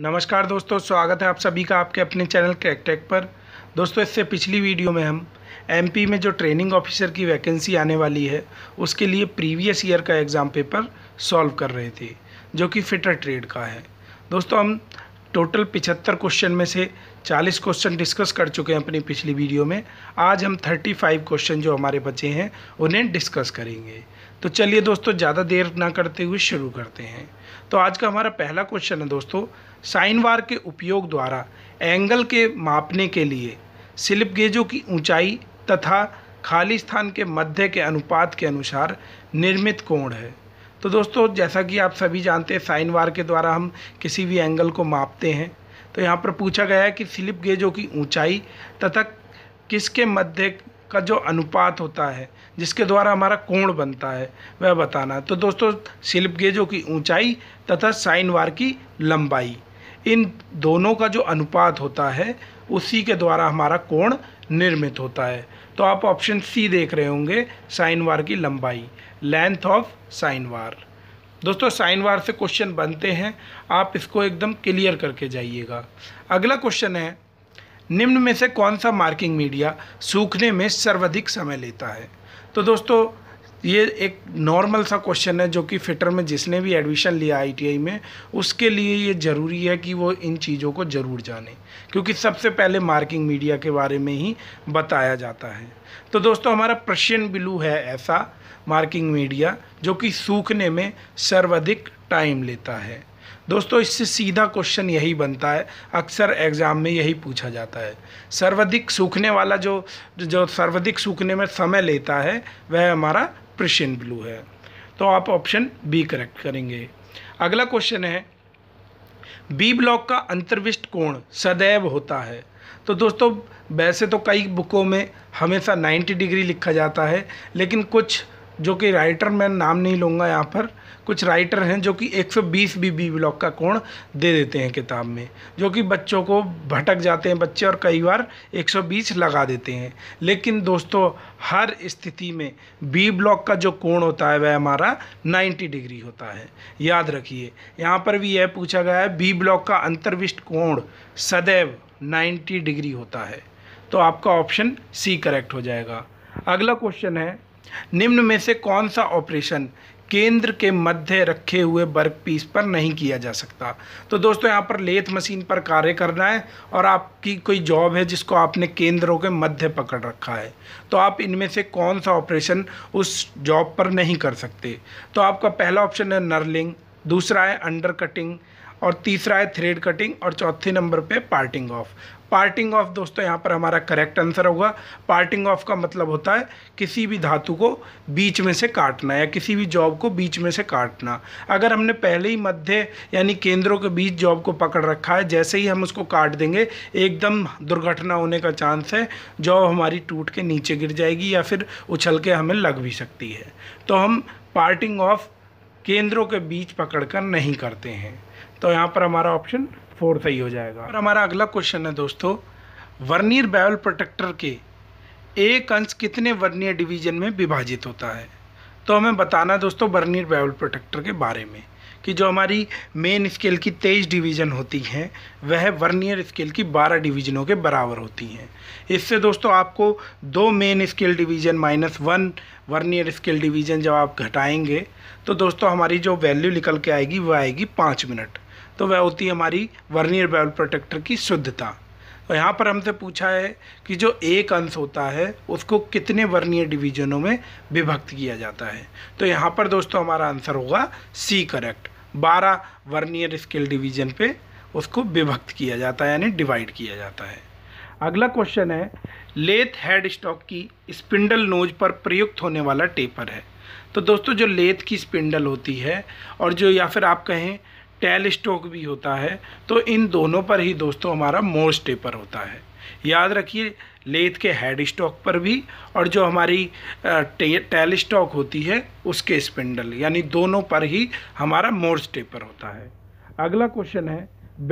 नमस्कार दोस्तों स्वागत है आप सभी का आपके अपने चैनल क्रैकटेक पर दोस्तों इससे पिछली वीडियो में हम एमपी में जो ट्रेनिंग ऑफिसर की वैकेंसी आने वाली है उसके लिए प्रीवियस ईयर का एग्ज़ाम पेपर सॉल्व कर रहे थे जो कि फिटर ट्रेड का है दोस्तों हम टोटल पिछहत्तर क्वेश्चन में से 40 क्वेश्चन डिस्कस कर चुके हैं अपनी पिछली वीडियो में आज हम 35 क्वेश्चन जो हमारे बचे हैं उन्हें डिस्कस करेंगे तो चलिए दोस्तों ज़्यादा देर ना करते हुए शुरू करते हैं तो आज का हमारा पहला क्वेश्चन है दोस्तों साइन वार के उपयोग द्वारा एंगल के मापने के लिए स्लिप गेजों की ऊंचाई तथा खाली स्थान के मध्य के अनुपात के अनुसार निर्मित कोण है तो दोस्तों जैसा कि आप सभी जानते हैं साइन वार के द्वारा हम किसी भी एंगल को मापते हैं तो यहाँ पर पूछा गया है कि स्लिप गेजों की ऊंचाई तथा किसके मध्य का जो अनुपात होता है जिसके द्वारा हमारा कोण बनता है वह बताना तो दोस्तों स्लिप गेजों की ऊंचाई तथा साइन वार की लंबाई इन दोनों का जो अनुपात होता है उसी के द्वारा हमारा कोण निर्मित होता है तो आप ऑप्शन सी देख रहे होंगे साइन वार की लंबाई लेंथ ऑफ साइन वार दोस्तों साइन वार से क्वेश्चन बनते हैं आप इसको एकदम क्लियर करके जाइएगा अगला क्वेश्चन है निम्न में से कौन सा मार्किंग मीडिया सूखने में सर्वाधिक समय लेता है तो दोस्तों ये एक नॉर्मल सा क्वेश्चन है जो कि फिटर में जिसने भी एडमिशन लिया आईटीआई में उसके लिए ये ज़रूरी है कि वो इन चीज़ों को ज़रूर जाने क्योंकि सबसे पहले मार्किंग मीडिया के बारे में ही बताया जाता है तो दोस्तों हमारा प्रशियन ब्लू है ऐसा मार्किंग मीडिया जो कि सूखने में सर्वाधिक टाइम लेता है दोस्तों इससे सीधा क्वेश्चन यही बनता है अक्सर एग्ज़ाम में यही पूछा जाता है सर्वाधिक सूखने वाला जो जो सर्वाधिक सूखने में समय लेता है वह हमारा प्रशियन ब्लू है तो आप ऑप्शन बी करेक्ट करेंगे अगला क्वेश्चन है बी ब्लॉक का अंतर्विष्ट कोण सदैव होता है तो दोस्तों वैसे तो कई बुकों में हमेशा 90 डिग्री लिखा जाता है लेकिन कुछ जो कि राइटर मैं नाम नहीं लूँगा यहाँ पर कुछ राइटर हैं जो कि 120 बीबी ब्लॉक का कोण दे देते हैं किताब में जो कि बच्चों को भटक जाते हैं बच्चे और कई बार 120 लगा देते हैं लेकिन दोस्तों हर स्थिति में बी ब्लॉक का जो कोण होता है वह हमारा 90 डिग्री होता है याद रखिए यहाँ पर भी यह पूछा गया है बी ब्लॉक का अंतर्विष्ट कोण सदैव नाइन्टी डिग्री होता है तो आपका ऑप्शन सी करेक्ट हो जाएगा अगला क्वेश्चन है निम्न में से कौन सा ऑपरेशन केंद्र के मध्य रखे हुए वर्क पीस पर नहीं किया जा सकता तो दोस्तों यहाँ पर लेथ मशीन पर कार्य करना है और आपकी कोई जॉब है जिसको आपने केंद्रों के मध्य पकड़ रखा है तो आप इनमें से कौन सा ऑपरेशन उस जॉब पर नहीं कर सकते तो आपका पहला ऑप्शन है नर्लिंग दूसरा है अंडर कटिंग और तीसरा है थ्रेड कटिंग और चौथे नंबर पे पार्टिंग ऑफ पार्टिंग ऑफ दोस्तों यहाँ पर हमारा करेक्ट आंसर होगा पार्टिंग ऑफ का मतलब होता है किसी भी धातु को बीच में से काटना या किसी भी जॉब को बीच में से काटना अगर हमने पहले ही मध्य यानी केंद्रों के बीच जॉब को पकड़ रखा है जैसे ही हम उसको काट देंगे एकदम दुर्घटना होने का चांस है जॉब हमारी टूट के नीचे गिर जाएगी या फिर उछल के हमें लग भी सकती है तो हम पार्टिंग ऑफ केंद्रों के बीच पकड़कर नहीं करते हैं तो यहाँ पर हमारा ऑप्शन फोर सही हो जाएगा और हमारा अगला क्वेश्चन है दोस्तों वर्नियर बैवल प्रोटेक्टर के एक अंश कितने वर्नियर डिवीजन में विभाजित होता है तो हमें बताना है दोस्तों वर्नियर बैवल प्रोटेक्टर के बारे में कि जो हमारी मेन स्केल की तेईस डिवीज़न होती हैं वह वर्नियर स्केल की बारह डिवीजनों के बराबर होती हैं इससे दोस्तों आपको दो main scale division minus one vernier scale division जब आप घटाएंगे तो दोस्तों हमारी जो वैल्यू निकल के आएगी वह आएगी पाँच मिनट तो वह होती है हमारी वर्नियर बेवल प्रोटेक्टर की शुद्धता तो यहाँ पर हमसे पूछा है कि जो एक अंश होता है उसको कितने वर्नियर डिवीजनों में विभक्त किया जाता है तो यहाँ पर दोस्तों हमारा आंसर होगा सी करेक्ट बारह वर्नियर स्केल डिवीजन पे उसको विभक्त किया जाता है यानी डिवाइड किया जाता है अगला क्वेश्चन है लेथ हेड स्टॉक की स्पिंडल नोज पर प्रयुक्त होने वाला टेपर है तो दोस्तों जो लेथ की स्पिंडल होती है और जो या फिर आप कहें टेल स्टोक भी होता है तो इन दोनों पर ही दोस्तों हमारा मोर स्टेपर होता है याद रखिए लेथ के हेड स्टॉक पर भी और जो हमारी टेल स्टॉक होती है उसके स्पिंडल यानी दोनों पर ही हमारा मोर स्टेपर होता है अगला क्वेश्चन है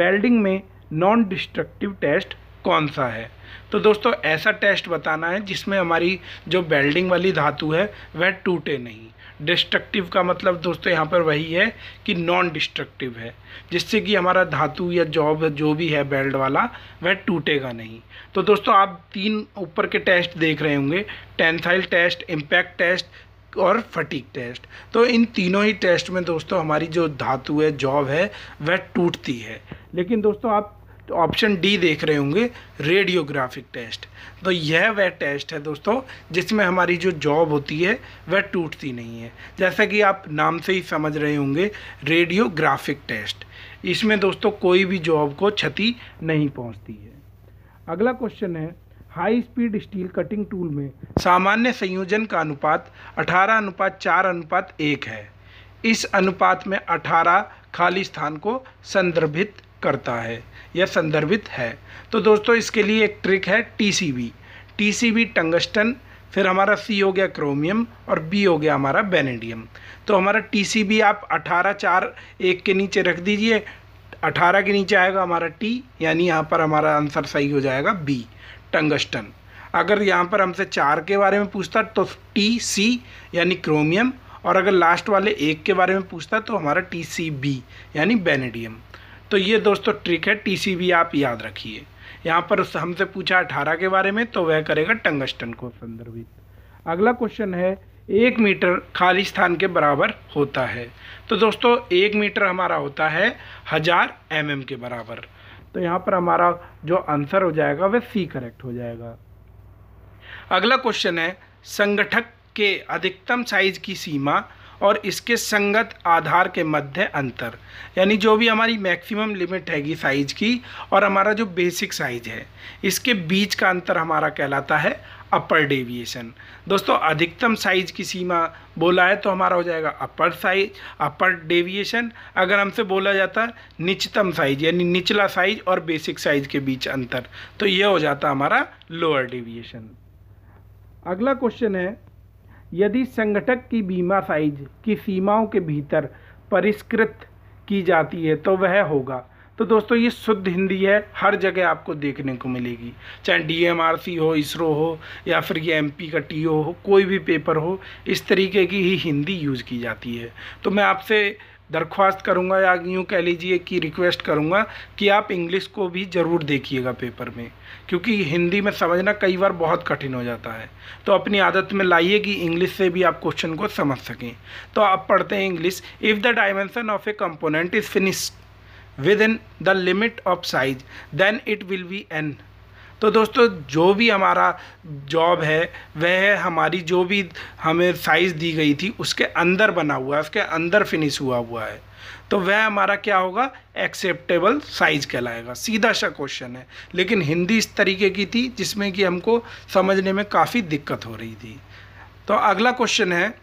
वेल्डिंग में नॉन डिस्ट्रक्टिव टेस्ट कौन सा है तो दोस्तों ऐसा टेस्ट बताना है जिसमें हमारी जो बेल्डिंग वाली धातु है वह टूटे नहीं डिस्ट्रक्टिव का मतलब दोस्तों यहाँ पर वही है कि नॉन डिस्ट्रक्टिव है जिससे कि हमारा धातु या जॉब जो भी है बेल्ट वाला वह टूटेगा नहीं तो दोस्तों आप तीन ऊपर के टेस्ट देख रहे होंगे टेंथाइल टेस्ट इम्पैक्ट टेस्ट और फटीक टेस्ट तो इन तीनों ही टेस्ट में दोस्तों हमारी जो धातु है जॉब है वह टूटती है लेकिन दोस्तों आप तो ऑप्शन डी देख रहे होंगे रेडियोग्राफिक टेस्ट तो यह वह टेस्ट है दोस्तों जिसमें हमारी जो जॉब होती है वह टूटती नहीं है जैसा कि आप नाम से ही समझ रहे होंगे रेडियोग्राफिक टेस्ट इसमें दोस्तों कोई भी जॉब को क्षति नहीं पहुंचती है अगला क्वेश्चन है high speed steel cutting tool में सामान्य संयोजन का अनुपात अठारह अनुपात चार अनुपात एक है इस अनुपात में अठारह खाली स्थान को संदर्भित करता है या संदर्भित है तो दोस्तों इसके लिए एक ट्रिक है T T C C B tungsten फिर हमारा सी हो गया क्रोमियम और बी हो गया हमारा बेनेडियम तो हमारा टी सी बी आप अठारह चार एक के नीचे रख दीजिए अठारह के नीचे आएगा हमारा टी यानी यहाँ पर हमारा आंसर सही हो जाएगा बी टंगस्टन अगर यहाँ पर हमसे चार के बारे में पूछता तो टी सी यानी क्रोमियम और अगर लास्ट वाले एक के बारे में पूछता तो हमारा टी सी बी यानी बेनेडियम तो ये दोस्तों ट्रिक है टीसीबी आप याद रखिए यहाँ पर हमसे पूछा अठारह के बारे में तो वह करेगा टंगस्टन को संदर्भित अगला क्वेश्चन है एक मीटर खाली स्थान के बराबर होता है तो दोस्तों एक मीटर हमारा होता है हज़ार एम के बराबर तो यहाँ पर हमारा जो आंसर हो जाएगा वह सी करेक्ट हो जाएगा अगला क्वेश्चन है संगठक के अधिकतम साइज की सीमा और इसके संगत आधार के मध्य अंतर यानी जो भी हमारी मैक्सिमम लिमिट हैगी साइज़ की और हमारा जो बेसिक साइज़ है इसके बीच का अंतर हमारा कहलाता है अपर डेविएशन दोस्तों अधिकतम साइज की सीमा बोला है तो हमारा हो जाएगा अपर साइज अपर डेविएशन अगर हमसे बोला जाता है निचतम साइज यानी निचला साइज और बेसिक साइज के बीच अंतर तो यह हो जाता हमारा लोअर डेविएशन अगला क्वेश्चन है यदि संगठक की बीमा साइज की सीमाओं के भीतर परिष्कृत की जाती है तो वह होगा तो दोस्तों ये शुद्ध हिंदी है हर जगह आपको देखने को मिलेगी चाहे डीएमआरसी हो इसरो हो या फिर ये एमपी का टीओ हो कोई भी पेपर हो इस तरीके की ही हिंदी यूज़ की जाती है तो मैं आपसे दरख्वास्त करूँगा या यूँ कह लीजिए कि रिक्वेस्ट करूँगा कि आप इंग्लिश को भी ज़रूर देखिएगा पेपर में क्योंकि हिंदी में समझना कई बार बहुत कठिन हो जाता है तो अपनी आदत में लाइए कि इंग्लिश से भी आप क्वेश्चन को समझ सकें तो आप पढ़ते हैं English if the dimension of a component is finished in the limit of size then it will be an तो दोस्तों जो भी हमारा जॉब है वह हमारी जो भी हमें साइज़ दी गई थी उसके अंदर बना हुआ है उसके अंदर फिनिश हुआ हुआ है तो वह हमारा क्या होगा एक्सेप्टेबल साइज कहलाएगा सीधा सा क्वेश्चन है लेकिन हिंदी इस तरीके की थी जिसमें कि हमको समझने में काफ़ी दिक्कत हो रही थी तो अगला क्वेश्चन है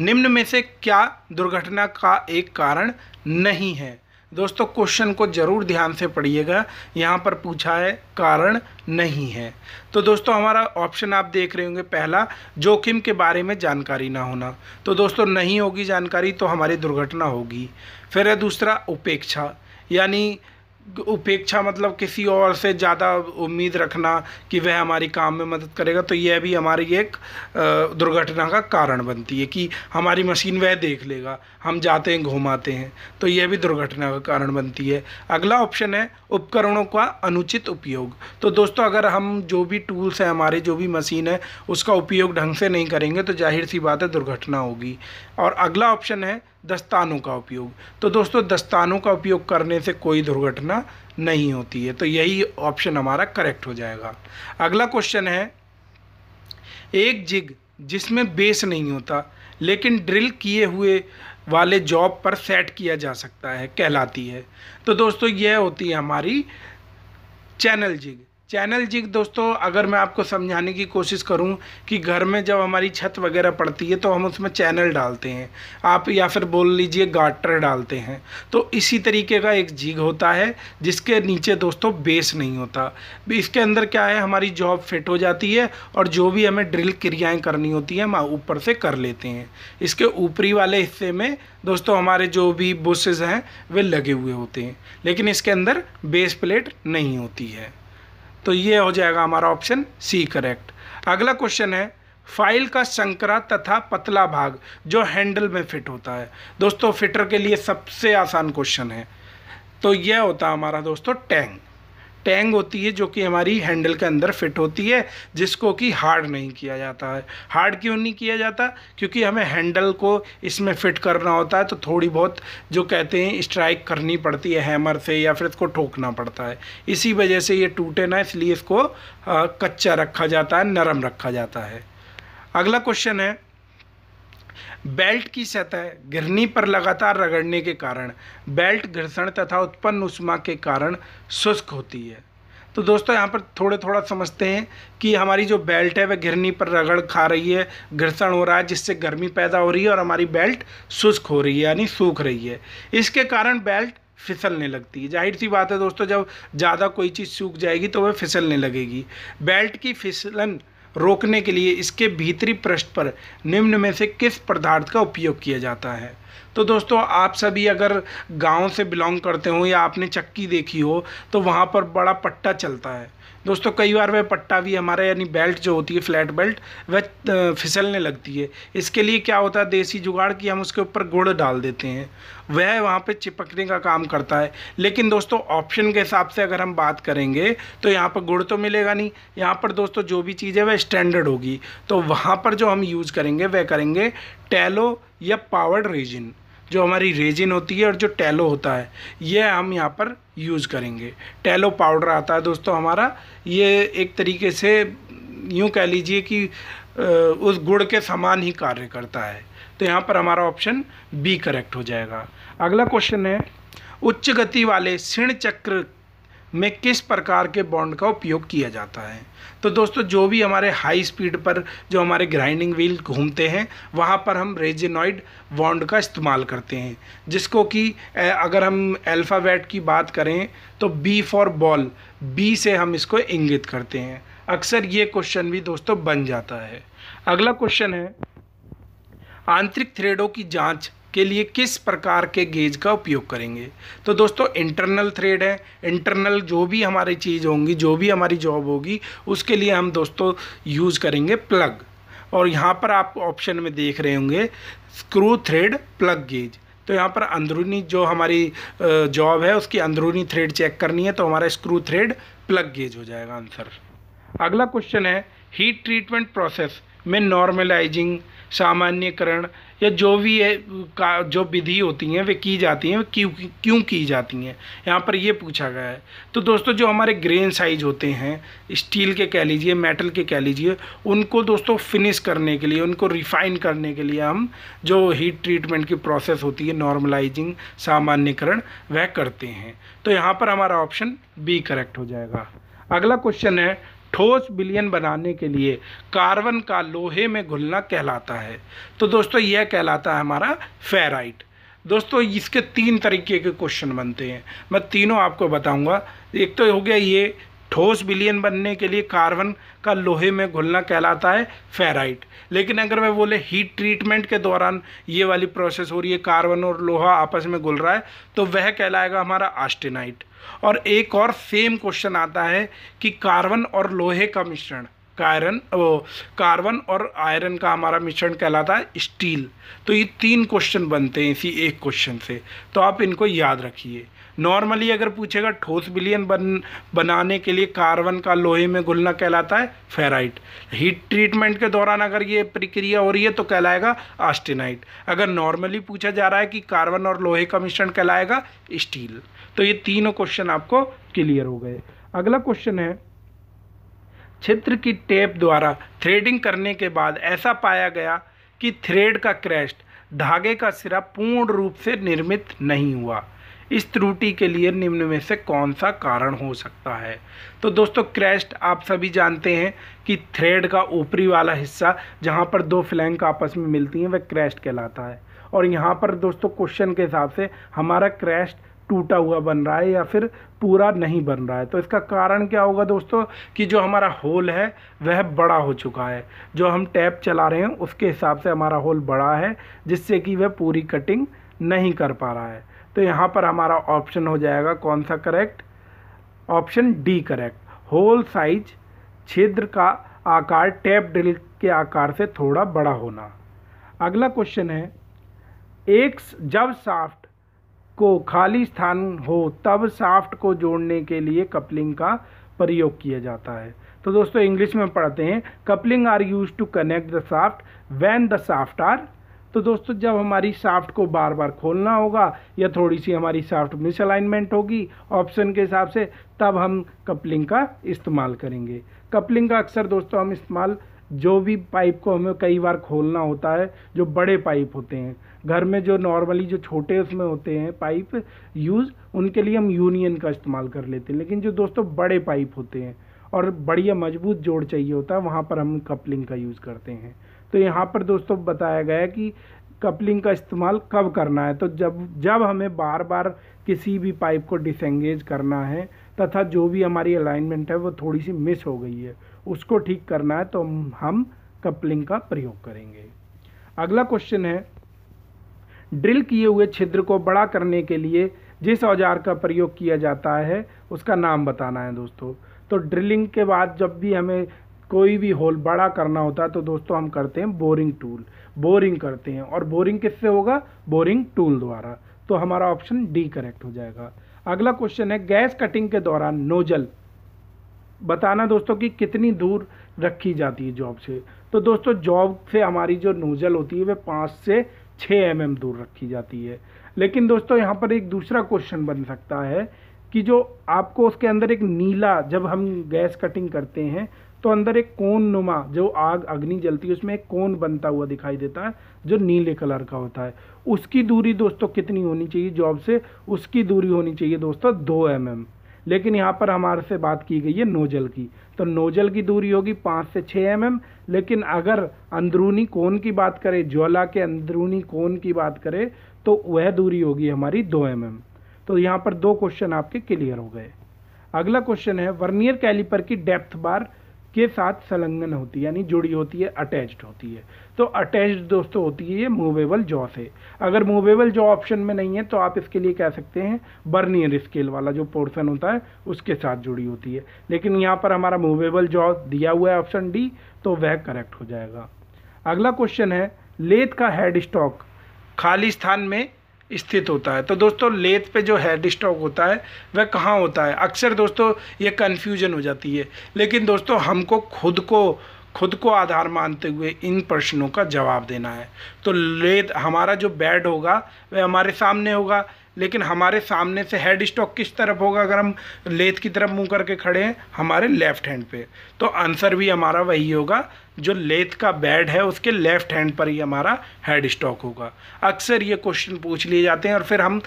निम्न में से क्या दुर्घटना का एक कारण नहीं है दोस्तों क्वेश्चन को ज़रूर ध्यान से पढ़िएगा यहाँ पर पूछा है कारण नहीं है तो दोस्तों हमारा ऑप्शन आप देख रहे होंगे पहला जोखिम के बारे में जानकारी ना होना तो दोस्तों नहीं होगी जानकारी तो हमारी दुर्घटना होगी फिर है दूसरा उपेक्षा यानी उपेक्षा मतलब किसी और से ज़्यादा उम्मीद रखना कि वह हमारी काम में मदद करेगा तो यह भी हमारी एक दुर्घटना का कारण बनती है कि हमारी मशीन वह देख लेगा हम जाते हैं घुमाते हैं तो यह भी दुर्घटना का कारण बनती है अगला ऑप्शन है उपकरणों का अनुचित उपयोग तो दोस्तों अगर हम जो भी टूल्स हैं हमारे जो भी मशीन है उसका उपयोग ढंग से नहीं करेंगे तो जाहिर सी बात है दुर्घटना होगी और अगला ऑप्शन है दस्तानों का उपयोग तो दोस्तों दस्तानों का उपयोग करने से कोई दुर्घटना नहीं होती है तो यही ऑप्शन हमारा करेक्ट हो जाएगा अगला क्वेश्चन है एक जिग जिसमें बेस नहीं होता लेकिन ड्रिल किए हुए वाले जॉब पर सेट किया जा सकता है कहलाती है तो दोस्तों यह होती है हमारी चैनल जिग चैनल जिग दोस्तों अगर मैं आपको समझाने की कोशिश करूं कि घर में जब हमारी छत वगैरह पड़ती है तो हम उसमें चैनल डालते हैं आप या फिर बोल लीजिए गाटर डालते हैं तो इसी तरीके का एक जिग होता है जिसके नीचे दोस्तों बेस नहीं होता इसके अंदर क्या है हमारी जॉब फिट हो जाती है और जो भी हमें ड्रिल क्रियाएँ करनी होती हैं हम ऊपर से कर लेते हैं इसके ऊपरी वाले हिस्से में दोस्तों हमारे जो भी बुसेस हैं वे लगे हुए होते हैं लेकिन इसके अंदर बेस प्लेट नहीं होती है तो ये हो जाएगा हमारा ऑप्शन सी करेक्ट अगला क्वेश्चन है फाइल का संकरा तथा पतला भाग जो हैंडल में फिट होता है दोस्तों फिटर के लिए सबसे आसान क्वेश्चन है तो यह होता हमारा दोस्तों टैंक टैंग होती है जो कि हमारी हैंडल के अंदर फिट होती है जिसको कि हार्ड नहीं किया जाता है हार्ड क्यों नहीं किया जाता क्योंकि हमें हैंडल को इसमें फिट करना होता है तो थोड़ी बहुत जो कहते हैं स्ट्राइक करनी पड़ती है हैमर से या फिर इसको ठोकना पड़ता है इसी वजह से ये टूटे ना इसलिए इसको आ, कच्चा रखा जाता है नरम रखा जाता है अगला क्वेश्चन है बेल्ट की सतह घिरनी पर लगातार रगड़ने के कारण बेल्ट घर्षण तथा उत्पन्न उष्मा के कारण शुष्क होती है तो दोस्तों यहाँ पर थोड़े थोड़ा समझते हैं कि हमारी जो बेल्ट है वह घिरनी पर रगड़ खा रही है घर्षण हो रहा है जिससे गर्मी पैदा हो रही है और हमारी बेल्ट शुष्क हो रही है यानी सूख रही है इसके कारण बेल्ट फिसलने लगती है जाहिर सी बात है दोस्तों जब ज़्यादा कोई चीज़ सूख जाएगी तो वह फिसलने लगेगी बेल्ट की फिसलन रोकने के लिए इसके भीतरी पृष्ठ पर निम्न में से किस पदार्थ का उपयोग किया जाता है तो दोस्तों आप सभी अगर गांव से बिलोंग करते हो या आपने चक्की देखी हो तो वहाँ पर बड़ा पट्टा चलता है दोस्तों कई बार वह पट्टा भी हमारा यानी बेल्ट जो होती है फ्लैट बेल्ट वह फिसलने लगती है इसके लिए क्या होता है देसी जुगाड़ कि हम उसके ऊपर गुड़ डाल देते हैं वह वहाँ पे चिपकने का काम करता है लेकिन दोस्तों ऑप्शन के हिसाब से अगर हम बात करेंगे तो यहाँ पर गुड़ तो मिलेगा नहीं यहाँ पर दोस्तों जो भी चीज़ है वह स्टैंडर्ड होगी तो वहाँ पर जो हम यूज़ करेंगे वह करेंगे टैलो या पावर्ड रेजिन जो हमारी रेजिन होती है और जो टैलो होता है ये हम यहाँ पर यूज़ करेंगे टैलो पाउडर आता है दोस्तों हमारा ये एक तरीके से यूँ कह लीजिए कि उस गुड़ के समान ही कार्य करता है तो यहाँ पर हमारा ऑप्शन बी करेक्ट हो जाएगा अगला क्वेश्चन है उच्च गति वाले सिण चक्र में किस प्रकार के बॉन्ड का उपयोग किया जाता है तो दोस्तों जो भी हमारे हाई स्पीड पर जो हमारे ग्राइंडिंग व्हील घूमते हैं वहाँ पर हम रेजिनॉइड बॉन्ड का इस्तेमाल करते हैं जिसको कि अगर हम अल्फ़ाबेट की बात करें तो बी फॉर बॉल बी से हम इसको इंगित करते हैं अक्सर ये क्वेश्चन भी दोस्तों बन जाता है अगला क्वेश्चन है आंतरिक थ्रेडों की जाँच के लिए किस प्रकार के गेज का उपयोग करेंगे तो दोस्तों इंटरनल थ्रेड है इंटरनल जो भी हमारी चीज़ होंगी जो भी हमारी जॉब होगी उसके लिए हम दोस्तों यूज़ करेंगे प्लग और यहाँ पर आप ऑप्शन में देख रहे होंगे स्क्रू थ्रेड प्लग गेज तो यहाँ पर अंदरूनी जो हमारी जॉब है उसकी अंदरूनी थ्रेड चेक करनी है तो हमारा स्क्रू थ्रेड प्लग गेज हो जाएगा आंसर अगला क्वेश्चन है हीट ट्रीटमेंट प्रोसेस में नॉर्मलाइजिंग सामान्यकरण या जो भी है का जो विधि होती हैं वे की जाती हैं क्यों क्यों की जाती हैं यहाँ पर ये पूछा गया है तो दोस्तों जो हमारे ग्रेन साइज होते हैं स्टील के कह लीजिए मेटल के कह लीजिए उनको दोस्तों फिनिश करने के लिए उनको रिफाइन करने के लिए हम जो हीट ट्रीटमेंट की प्रोसेस होती है नॉर्मलाइजिंग सामान्यकरण वह करते हैं तो यहाँ पर हमारा ऑप्शन बी करेक्ट हो जाएगा अगला क्वेश्चन है ठोस बिलियन बनाने के लिए कार्बन का लोहे में घुलना कहलाता है तो दोस्तों यह कहलाता है हमारा फेराइट दोस्तों इसके तीन तरीके के क्वेश्चन बनते हैं मैं तीनों आपको बताऊंगा एक तो हो गया ये ठोस बिलियन बनने के लिए कार्बन का लोहे में घुलना कहलाता है फेराइट लेकिन अगर वह बोले हीट ट्रीटमेंट के दौरान ये वाली प्रोसेस हो रही है कार्बन और लोहा आपस में घुल रहा है तो वह कहलाएगा हमारा आस्टेनाइट और एक और सेम क्वेश्चन आता है कि कार्बन और लोहे का मिश्रण वो कार्बन और आयरन का हमारा मिश्रण कहलाता है स्टील तो ये तीन क्वेश्चन बनते हैं इसी एक क्वेश्चन से तो आप इनको याद रखिए नॉर्मली अगर पूछेगा ठोस विलियन बन बनाने के लिए कार्बन का लोहे में घुलना कहलाता है फेराइट हीट ट्रीटमेंट के दौरान अगर ये प्रक्रिया हो रही है तो कहलाएगा आस्टेनाइट अगर नॉर्मली पूछा जा रहा है कि कार्बन और लोहे का मिश्रण कहलाएगा स्टील तो ये तीनों क्वेश्चन आपको क्लियर हो गए अगला क्वेश्चन है क्षेत्र की टेप द्वारा थ्रेडिंग करने के बाद ऐसा पाया गया कि थ्रेड का क्रैश धागे का सिरा पूर्ण रूप से निर्मित नहीं हुआ इस त्रुटि के लिए निम्न में से कौन सा कारण हो सकता है तो दोस्तों क्रेस्ट आप सभी जानते हैं कि थ्रेड का ऊपरी वाला हिस्सा जहाँ पर दो फ्लैंक आपस में मिलती हैं वह क्रैश कहलाता है और यहाँ पर दोस्तों क्वेश्चन के हिसाब से हमारा क्रैश टूटा हुआ बन रहा है या फिर पूरा नहीं बन रहा है तो इसका कारण क्या होगा दोस्तों कि जो हमारा होल है वह बड़ा हो चुका है जो हम टैप चला रहे हैं उसके हिसाब से हमारा होल बड़ा है जिससे कि वह पूरी कटिंग नहीं कर पा रहा है तो यहाँ पर हमारा ऑप्शन हो जाएगा कौन सा correct option D correct hole size छिद्र का आकार टैप ड्रिल के आकार से थोड़ा बड़ा होना अगला क्वेश्चन है एक जब साफ्ट को खाली स्थान हो तब साफ्ट को जोड़ने के लिए कपलिंग का प्रयोग किया जाता है तो दोस्तों इंग्लिश में पढ़ते हैं coupling are use to connect the shaft when the shaft are तो दोस्तों जब हमारी साफ्ट को बार बार खोलना होगा या थोड़ी सी हमारी साफ्ट मिसअलाइनमेंट होगी ऑप्शन के हिसाब से तब हम कपलिंग का इस्तेमाल करेंगे कपलिंग का अक्सर दोस्तों हम इस्तेमाल जो भी पाइप को हमें कई बार खोलना होता है जो बड़े पाइप होते हैं घर में जो नॉर्मली जो छोटे उसमें होते हैं पाइप यूज़ उनके लिए हम यूनियन का इस्तेमाल कर लेते हैं लेकिन जो दोस्तों बड़े पाइप होते हैं और बढ़िया मजबूत जोड़ चाहिए होता है वहाँ पर हम कपलिंग का यूज़ करते हैं तो यहाँ पर दोस्तों बताया गया है कि कपलिंग का इस्तेमाल कब करना है तो जब जब हमें बार बार किसी भी पाइप को डिसंगेज करना है तथा जो भी हमारी अलाइनमेंट है वो थोड़ी सी मिस हो गई है उसको ठीक करना है तो हम कपलिंग का प्रयोग करेंगे अगला क्वेश्चन है ड्रिल किए हुए छिद्र को बड़ा करने के लिए जिस औजार का प्रयोग किया जाता है उसका नाम बताना है दोस्तों तो ड्रिलिंग के बाद जब भी हमें कोई भी होल बड़ा करना होता है तो दोस्तों हम करते हैं बोरिंग टूल बोरिंग करते हैं और बोरिंग किससे होगा बोरिंग टूल द्वारा तो हमारा ऑप्शन डी करेक्ट हो जाएगा अगला क्वेश्चन है गैस कटिंग के दौरान नोजल बताना दोस्तों कि कितनी दूर रखी जाती है जॉब से तो दोस्तों जॉब से हमारी जो नोजल होती है वह पाँच से छः एम mm दूर रखी जाती है लेकिन दोस्तों यहाँ पर एक दूसरा क्वेश्चन बन सकता है कि जो आपको उसके अंदर एक नीला जब हम गैस कटिंग करते हैं तो अंदर एक कोन नुमा जो आग अग्नि जलती है उसमें एक कोन बनता हुआ दिखाई देता है जो नीले कलर का होता है उसकी दूरी दोस्तों कितनी होनी चाहिए जॉब से उसकी दूरी होनी चाहिए दोस्तों दो एम mm. लेकिन यहाँ पर हमारे से बात की गई है नोजल की तो नोजल की दूरी होगी पाँच से छः एम mm, लेकिन अगर अंदरूनी कोन की बात करें ज्वाला के अंदरूनी कोन की बात करें तो वह दूरी होगी हमारी दो एम mm. तो यहाँ पर दो क्वेश्चन आपके क्लियर हो गए अगला क्वेश्चन है वर्नियर कैलिपर की डेप्थ बार के साथ संलग्न होती है यानी जुड़ी होती है अटैच्ड होती है तो अटैच्ड दोस्तों होती है ये मूवेबल जॉ से अगर मूवेबल जॉ ऑप्शन में नहीं है तो आप इसके लिए कह सकते हैं बर्नियर स्केल वाला जो पोर्शन होता है उसके साथ जुड़ी होती है लेकिन यहाँ पर हमारा मूवेबल जॉ दिया हुआ है ऑप्शन डी तो वह करेक्ट हो जाएगा अगला क्वेश्चन है लेथ का हेड स्टॉक खाली स्थान में स्थित होता है तो दोस्तों लेथ पे जो हेड स्टॉक होता है वह कहाँ होता है अक्सर दोस्तों ये कन्फ्यूजन हो जाती है लेकिन दोस्तों हमको खुद को खुद को आधार मानते हुए इन प्रश्नों का जवाब देना है तो लेद हमारा जो बेड होगा वह हमारे सामने होगा लेकिन हमारे सामने से हेड स्टॉक किस तरफ होगा अगर हम लेथ की तरफ मुंह करके खड़े हैं हमारे लेफ्ट हैंड पे तो आंसर भी हमारा वही होगा जो लेथ का बैड है उसके लेफ्ट हैंड पर ही हमारा हेड स्टॉक होगा अक्सर ये क्वेश्चन पूछ लिए जाते हैं और फिर हम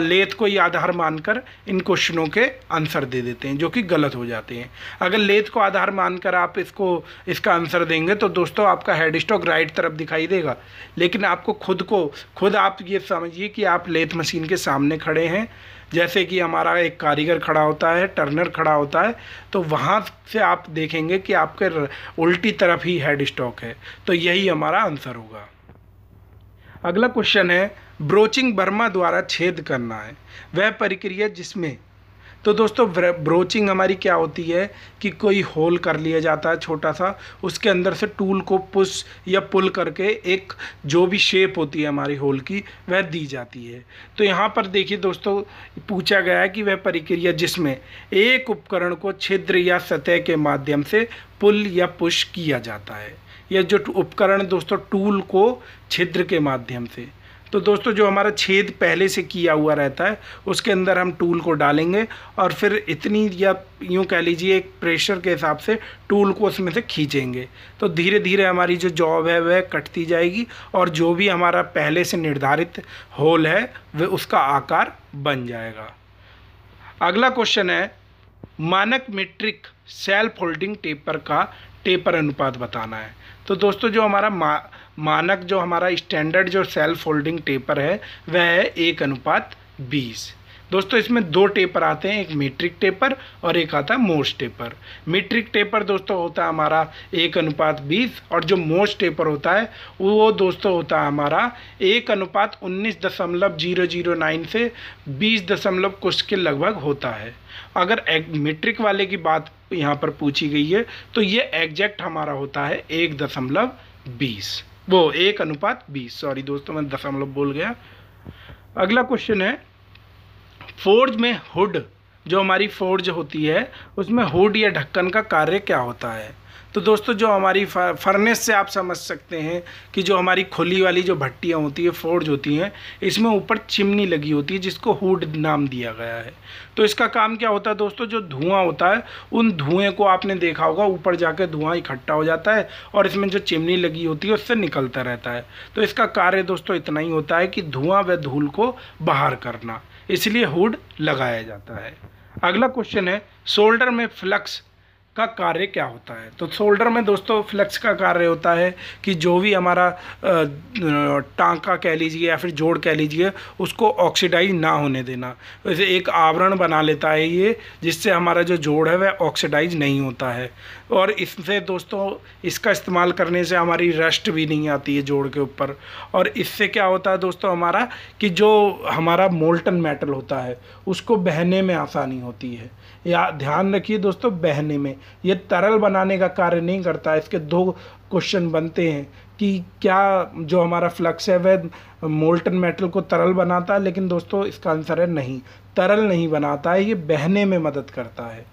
लेथ को ही आधार मानकर इन क्वेश्चनों के आंसर दे देते हैं जो कि गलत हो जाते हैं अगर लेथ को आधार मानकर आप इसको इसका आंसर देंगे तो दोस्तों आपका हेड स्टॉक राइट तरफ दिखाई देगा लेकिन आपको खुद को खुद आप ये समझिए कि आप लेथ मशीन के सामने खड़े हैं जैसे कि हमारा एक कारीगर खड़ा होता है टर्नर खड़ा होता है तो वहाँ से आप देखेंगे कि आपके उल्टी तरफ ही हेड स्टॉक है तो यही हमारा आंसर होगा अगला क्वेश्चन है ब्रोचिंग बर्मा द्वारा छेद करना है वह प्रक्रिया जिसमें तो दोस्तों ब्रोचिंग हमारी क्या होती है कि कोई होल कर लिया जाता है छोटा सा उसके अंदर से टूल को पुश या पुल करके एक जो भी शेप होती है हमारी होल की वह दी जाती है तो यहाँ पर देखिए दोस्तों पूछा गया है कि वह प्रक्रिया जिसमें एक उपकरण को छिद्र या सतह के माध्यम से पुल या पुश किया जाता है यह जो उपकरण दोस्तों टूल को छिद्र के माध्यम से तो दोस्तों जो हमारा छेद पहले से किया हुआ रहता है उसके अंदर हम टूल को डालेंगे और फिर इतनी या यूँ कह लीजिए एक प्रेशर के हिसाब से टूल को उसमें से खींचेंगे तो धीरे धीरे हमारी जो जॉब है वह कटती जाएगी और जो भी हमारा पहले से निर्धारित होल है वह उसका आकार बन जाएगा अगला क्वेश्चन है मानक मेट्रिक सेल्फ होल्डिंग टेपर का टेपर अनुपात बताना है तो दोस्तों जो हमारा मानक जो हमारा स्टैंडर्ड जो सेल्फ होल्डिंग टेपर है वह है एक अनुपात बीस दोस्तों इसमें दो टेपर आते हैं एक मीट्रिक टेपर और एक आता है मोस्ट टेपर मीट्रिक टेपर दोस्तों होता है हमारा एक अनुपात बीस और जो मोस्ट टेपर होता है वो दोस्तों होता है हमारा एक अनुपात उन्नीस दशमलव जीरो जीरो नाइन से बीस दशमलव कुछ के लगभग होता है अगर मीट्रिक वाले की बात यहाँ पर पूछी गई है तो ये एग्जैक्ट हमारा होता है एक दशमलव बीस वो एक अनुपात बीस सॉरी दोस्तों मैं दशमलव बोल गया अगला क्वेश्चन है फोर्ज में हुड जो हमारी फोर्ज होती है उसमें हुड या ढक्कन का कार्य क्या होता है तो दोस्तों जो हमारी फर्नेस से आप समझ सकते हैं कि जो हमारी खोली वाली जो भट्टियाँ होती है फोर्ज होती हैं इसमें ऊपर चिमनी लगी होती है जिसको हुड नाम दिया गया है तो इसका काम क्या होता है दोस्तों जो धुआं होता है उन धुएँ को आपने देखा होगा ऊपर जाकर धुआं इकट्ठा हो जाता है और इसमें जो चिमनी लगी होती है उससे निकलता रहता है तो इसका कार्य दोस्तों इतना ही होता है कि धुआं व धूल को बाहर करना इसलिए हुड लगाया जाता है अगला क्वेश्चन है शोल्डर में फ्लक्स का कार्य क्या होता है तो शोल्डर में दोस्तों फ्लेक्स का कार्य होता है कि जो भी हमारा टांका कह लीजिए या फिर जोड़ कह लीजिए उसको ऑक्सीडाइज ना होने देना वैसे एक आवरण बना लेता है ये जिससे हमारा जो जोड़ है वह ऑक्सीडाइज नहीं होता है और इससे दोस्तों इसका इस्तेमाल करने से हमारी रेस्ट भी नहीं आती है जोड़ के ऊपर और इससे क्या होता है दोस्तों हमारा कि जो हमारा मोल्टन मेटल होता है उसको बहने में आसानी होती है या ध्यान रखिए दोस्तों बहने में ये तरल बनाने का कार्य नहीं करता इसके दो क्वेश्चन बनते हैं कि क्या जो हमारा फ्लक्स है वह मोल्टन मेटल को तरल बनाता है लेकिन दोस्तों इसका आंसर है नहीं तरल नहीं बनाता है ये बहने में मदद करता है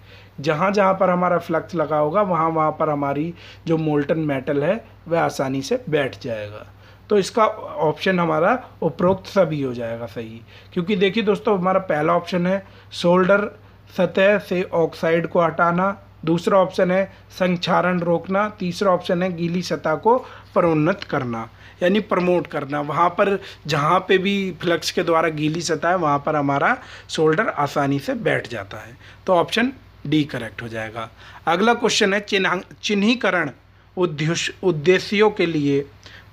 जहाँ जहाँ पर हमारा फ्लक्स लगा होगा वहाँ वहाँ पर हमारी जो मोल्टन मेटल है वह आसानी से बैठ जाएगा तो इसका ऑप्शन हमारा उपरोक्त सभी हो जाएगा सही क्योंकि देखिए दोस्तों हमारा पहला ऑप्शन है शोल्डर सतह से ऑक्साइड को हटाना दूसरा ऑप्शन है संक्षारण रोकना तीसरा ऑप्शन है गीली सतह को प्रोन्नत करना यानी प्रमोट करना वहाँ पर जहाँ पे भी फ्लक्स के द्वारा गीली सतह है वहाँ पर हमारा शोल्डर आसानी से बैठ जाता है तो ऑप्शन डी करेक्ट हो जाएगा अगला क्वेश्चन है चिन्ह चिन्हीकरण उद्देश्यों के लिए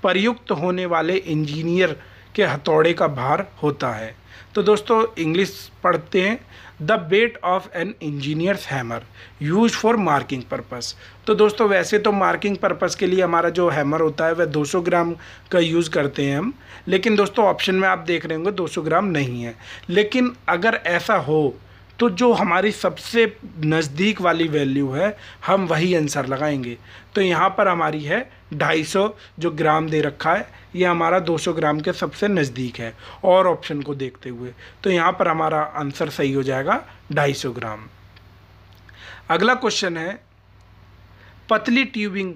प्रयुक्त होने वाले इंजीनियर के हथौड़े का भार होता है तो दोस्तों इंग्लिश पढ़ते हैं the bet of an engineers hammer use for marking purpose तो दोस्तों वैसे तो मार्किंग पर्पज़ के लिए हमारा जो हैमर होता है वह 200 ग्राम का यूज़ करते हैं हम लेकिन दोस्तों ऑप्शन में आप देख रहे होंगे 200 ग्राम नहीं है लेकिन अगर ऐसा हो तो जो हमारी सबसे नज़दीक वाली वैल्यू है हम वही आंसर लगाएंगे तो यहाँ पर हमारी है सौ जो ग्राम दे रखा है ये हमारा 200 ग्राम के सबसे नज़दीक है और ऑप्शन को देखते हुए तो यहाँ पर हमारा आंसर सही हो जाएगा 250 ग्राम अगला क्वेश्चन है पतली ट्यूबिंग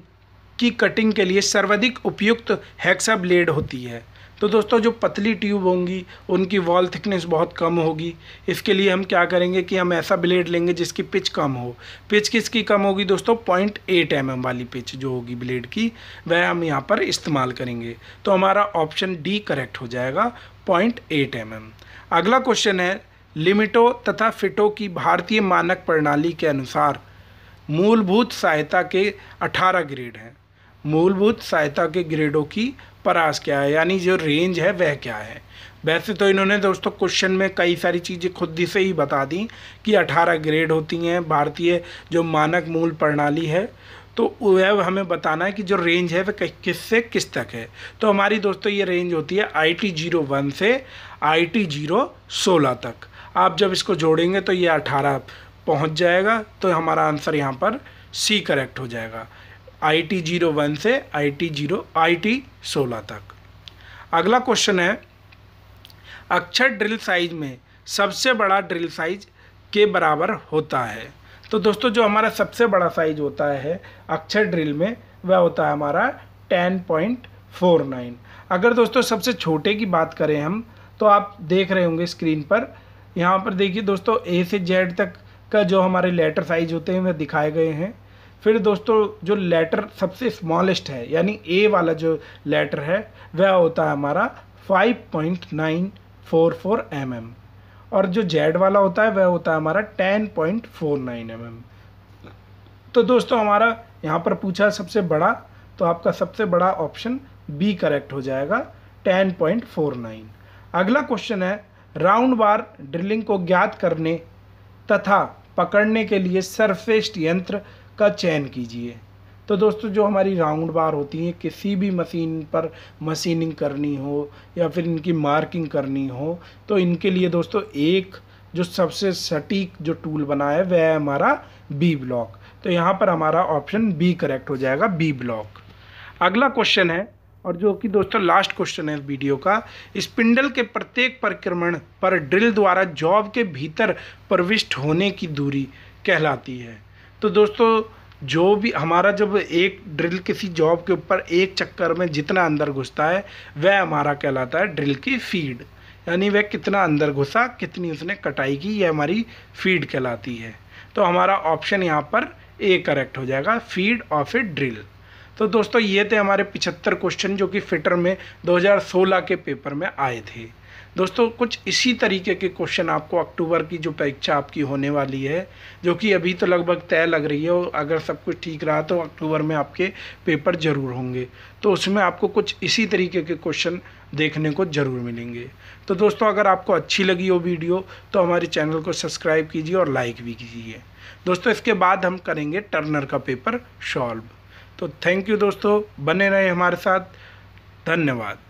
की कटिंग के लिए सर्वाधिक उपयुक्त हेक्सा ब्लेड होती है तो दोस्तों जो पतली ट्यूब होंगी उनकी वॉल थिकनेस बहुत कम होगी इसके लिए हम क्या करेंगे कि हम ऐसा ब्लेड लेंगे जिसकी पिच कम हो पिच किसकी कम होगी दोस्तों पॉइंट एट एम एम वाली पिच जो होगी ब्लेड की वह हम यहाँ पर इस्तेमाल करेंगे तो हमारा ऑप्शन डी करेक्ट हो जाएगा पॉइंट एट एम एम अगला क्वेश्चन है लिमिटो तथा फिटो की भारतीय मानक प्रणाली के अनुसार मूलभूत सहायता के अठारह ग्रेड हैं मूलभूत सहायता के ग्रेडों की परास क्या है यानी जो रेंज है वह क्या है वैसे तो इन्होंने दोस्तों क्वेश्चन में कई सारी चीज़ें खुद ही से ही बता दी कि 18 ग्रेड होती हैं भारतीय जो मानक मूल प्रणाली है तो वह हमें बताना है कि जो रेंज है वह किस से किस तक है तो हमारी दोस्तों ये रेंज होती है आई टी जीरो वन से आई टी जीरो सोलह तक आप जब इसको जोड़ेंगे तो ये अठारह पहुँच जाएगा तो हमारा आंसर यहाँ पर सी करेक्ट हो जाएगा आई टी जीरो वन से I T zero I T सोलह तक अगला क्वेश्चन है अक्षर ड्रिल साइज में सबसे बड़ा ड्रिल साइज के बराबर होता है तो दोस्तों जो हमारा सबसे बड़ा साइज होता है अक्षर ड्रिल में वह होता है हमारा टेन पॉइंट फोर नाइन अगर दोस्तों सबसे छोटे की बात करें हम तो आप देख रहे होंगे स्क्रीन पर यहाँ पर देखिए दोस्तों ए से जेड तक का जो हमारे लेटर साइज होते हैं वह दिखाए गए हैं फिर दोस्तों जो लेटर सबसे स्मॉलेस्ट है यानी ए वाला जो लेटर है वह होता है हमारा 5.944 mm और जो जेड वाला होता है वह होता है हमारा 10.49 mm तो दोस्तों हमारा यहाँ पर पूछा सबसे बड़ा तो आपका सबसे बड़ा ऑप्शन बी करेक्ट हो जाएगा 10.49 अगला क्वेश्चन है राउंड बार ड्रिलिंग को ज्ञात करने तथा पकड़ने के लिए सर्वश्रेष्ठ यंत्र का चयन कीजिए तो दोस्तों जो हमारी राउंड बार होती है किसी भी मशीन पर मशीनिंग करनी हो या फिर इनकी मार्किंग करनी हो तो इनके लिए दोस्तों एक जो सबसे सटीक जो टूल बना है वह है हमारा बी ब्लॉक तो यहाँ पर हमारा ऑप्शन बी करेक्ट हो जाएगा बी ब्लॉक अगला क्वेश्चन है और जो कि दोस्तों लास्ट क्वेश्चन है इस वीडियो का स्पिंडल के प्रत्येक परिक्रमण पर ड्रिल द्वारा जॉब के भीतर प्रविष्ट होने की दूरी कहलाती है तो दोस्तों जो भी हमारा जब एक ड्रिल किसी जॉब के ऊपर एक चक्कर में जितना अंदर घुसता है वह हमारा कहलाता है ड्रिल की फीड यानी वह कितना अंदर घुसा कितनी उसने कटाई की यह हमारी फीड कहलाती है तो हमारा ऑप्शन यहाँ पर ए करेक्ट हो जाएगा फीड ऑफ ए ड्रिल तो दोस्तों ये थे हमारे 75 क्वेश्चन जो कि फिटर में 2016 के पेपर में आए थे दोस्तों कुछ इसी तरीके के क्वेश्चन आपको अक्टूबर की जो परीक्षा आपकी होने वाली है जो कि अभी तो लगभग तय लग रही है और अगर सब कुछ ठीक रहा तो अक्टूबर में आपके पेपर ज़रूर होंगे तो उसमें आपको कुछ इसी तरीके के क्वेश्चन देखने को ज़रूर मिलेंगे तो दोस्तों अगर आपको अच्छी लगी हो वीडियो तो हमारे चैनल को सब्सक्राइब कीजिए और लाइक भी कीजिए दोस्तों इसके बाद हम करेंगे टर्नर का पेपर सॉल्व तो थैंक यू दोस्तों बने रहे हमारे साथ धन्यवाद